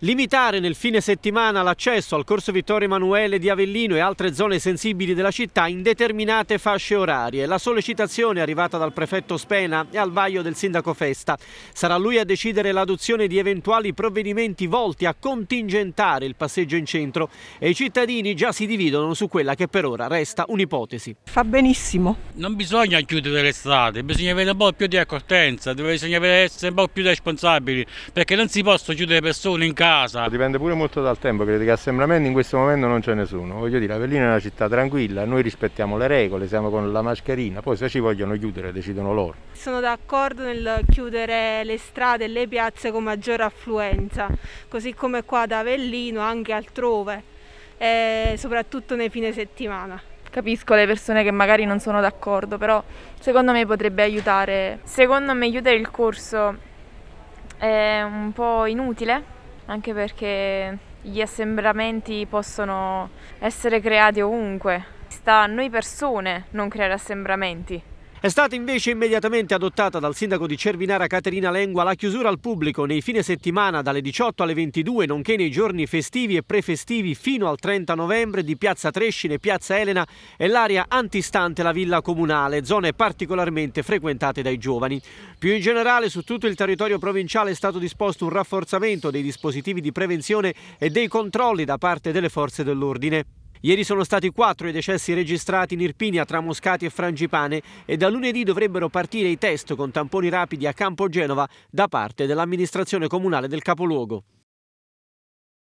Limitare nel fine settimana l'accesso al Corso Vittorio Emanuele di Avellino e altre zone sensibili della città in determinate fasce orarie. La sollecitazione è arrivata dal prefetto Spena e al vaglio del sindaco Festa. Sarà lui a decidere l'adozione di eventuali provvedimenti volti a contingentare il passeggio in centro e i cittadini già si dividono su quella che per ora resta un'ipotesi. Fa benissimo. Non bisogna chiudere le strade, bisogna avere un po' più di accortenza, bisogna essere un po' più responsabili perché non si possono chiudere persone in casa casa. Dipende pure molto dal tempo, credo che assembramenti in questo momento non ce ne sono. Voglio dire, Avellino è una città tranquilla, noi rispettiamo le regole, siamo con la mascherina, poi se ci vogliono chiudere decidono loro. Sono d'accordo nel chiudere le strade e le piazze con maggiore affluenza, così come qua ad Avellino, anche altrove, soprattutto nei fine settimana capisco le persone che magari non sono d'accordo, però secondo me potrebbe aiutare. Secondo me chiudere il corso è un po' inutile anche perché gli assembramenti possono essere creati ovunque. Sta a noi persone non creare assembramenti. È stata invece immediatamente adottata dal sindaco di Cervinara Caterina Lengua la chiusura al pubblico nei fine settimana dalle 18 alle 22, nonché nei giorni festivi e prefestivi fino al 30 novembre di Piazza Trescine, Piazza Elena e l'area antistante la villa comunale, zone particolarmente frequentate dai giovani. Più in generale su tutto il territorio provinciale è stato disposto un rafforzamento dei dispositivi di prevenzione e dei controlli da parte delle forze dell'ordine. Ieri sono stati quattro i decessi registrati in Irpinia tra Moscati e Frangipane e da lunedì dovrebbero partire i test con tamponi rapidi a Campo Genova da parte dell'amministrazione comunale del capoluogo.